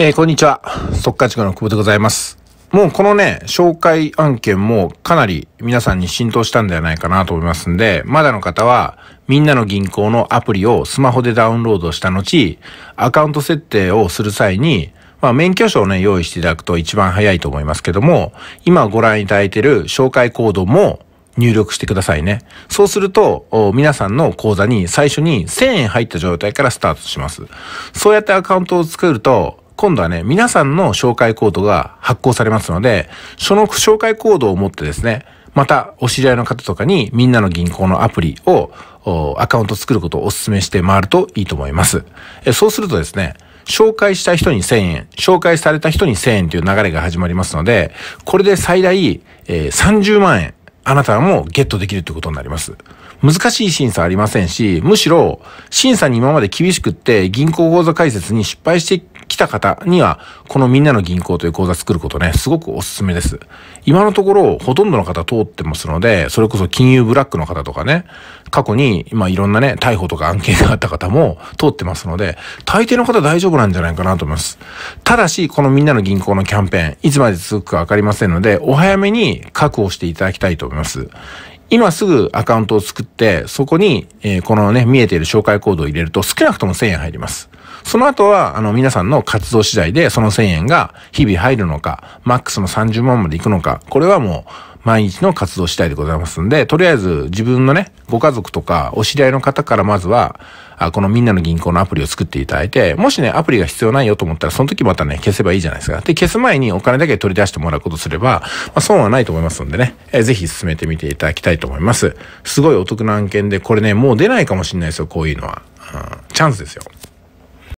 えー、こんにちは。速稼塾の久保でございます。もうこのね、紹介案件もかなり皆さんに浸透したんではないかなと思いますんで、まだの方は、みんなの銀行のアプリをスマホでダウンロードした後、アカウント設定をする際に、まあ、免許証をね、用意していただくと一番早いと思いますけども、今ご覧いただいている紹介コードも入力してくださいね。そうすると、皆さんの口座に最初に1000円入った状態からスタートします。そうやってアカウントを作ると、今度はね、皆さんの紹介コードが発行されますので、その紹介コードを持ってですね、またお知り合いの方とかにみんなの銀行のアプリをアカウント作ることをお勧めして回るといいと思います。そうするとですね、紹介した人に1000円、紹介された人に1000円という流れが始まりますので、これで最大30万円、あなたもゲットできるということになります。難しい審査ありませんし、むしろ審査に今まで厳しくって銀行口座開設に失敗してた方には、このみんなの銀行という口座作ることね、すごくおすすめです。今のところ、ほとんどの方通ってますので、それこそ金融ブラックの方とかね、過去に、まあいろんなね、逮捕とか案件があった方も通ってますので、大抵の方大丈夫なんじゃないかなと思います。ただし、このみんなの銀行のキャンペーン、いつまで続くかわかりませんので、お早めに確保していただきたいと思います。今すぐアカウントを作って、そこに、えー、このね、見えている紹介コードを入れると少なくとも1000円入ります。その後は、あの、皆さんの活動次第で、その1000円が日々入るのか、マックスの30万までいくのか、これはもう、毎日の活動次第でございますんで、とりあえず自分のね、ご家族とかお知り合いの方からまずは、あこのみんなの銀行のアプリを作っていただいて、もしね、アプリが必要ないよと思ったら、その時またね、消せばいいじゃないですか。で、消す前にお金だけ取り出してもらうことすれば、まあ、損はないと思いますんでね、えー、ぜひ進めてみていただきたいと思います。すごいお得な案件で、これね、もう出ないかもしれないですよ、こういうのは。うん、チャンスですよ。